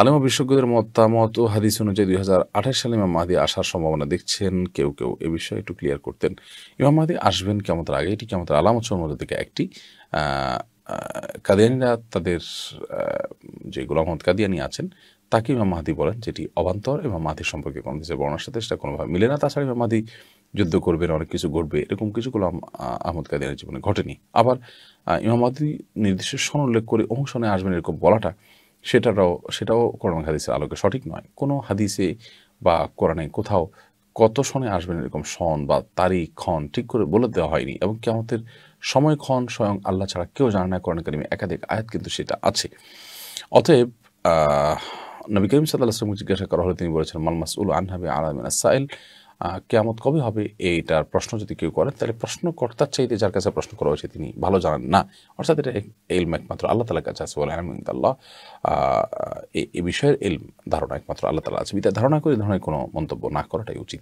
আলেমা বিশ্বজ্ঞদের মতামত ও হাদিস অনুযায়ী দুই হাজার আঠাশ সালে ইমাম মাহাদি আসার সম্ভাবনা দেখছেন কেউ কেউ এ বিষয়ে একটু ক্লিয়ার করতেন ইমাম মাহাদি আসবেন কেমন আগে এটি কেমন আলামত সম্মত থেকে একটি কাদিয়ানিরা তাদের যে গোলাম মহম্মদ কাদিয়ানি আছেন তাকে ইমাম মাহাদি বলেন যেটি অবান্তর ইমাম মাহাদি সম্পর্কে কোনো কিছু বর্ণার সাথে সেটা কোনোভাবে মিলে না তাছাড়া ইমাম মাহাদি যুদ্ধ করবেন অনেক কিছু ঘটবে এরকম কিছু গোলাম আহমদ কাদিয়ানির জীবনে ঘটেনি আবার ইমাম মাহাদি নির্দিষ্ট স্বর্ণ উল্লেখ করে অনুসনে আসবেন এরকম বলাটা সেটারও সেটাও কোরআন হাদিসের আলোকে সঠিক নয় কোনো হাদিসে বা কোরআনে কোথাও কত সনে আসবেন এরকম সন বা তারিখ ক্ষণ ঠিক করে বলে দেওয়া হয়নি এবং কেমতের সময় ক্ষণ স্বয়ং আল্লাহ ছাড়া কেউ জানে না কোরআন করিমে একাধিক আয়াত কিন্তু সেটা আছে অতএব নবী করিম সাল্লাহ আসলামকে জিজ্ঞাসা করা হলে তিনি বলেছেন মালমাস উল আনহাবি আলামিন আসাইল কেয়ামত কবে হবে এইটার প্রশ্ন যদি কেউ করেন তাহলে প্রশ্নকর্তার চাইতে যার কাছে প্রশ্ন করা হয়েছে তিনি ভালো জানেন না অর্থাৎ এটা এলম একমাত্র আল্লাহ তালার কাছে আছে বলে আলহামদুল্লাহ এ বিষয়ের এলম ধারণা একমাত্র আল্লাহ তালা আছে বিদায় ধারণা করে ধরনের কোনো মন্তব্য না করাটাই উচিত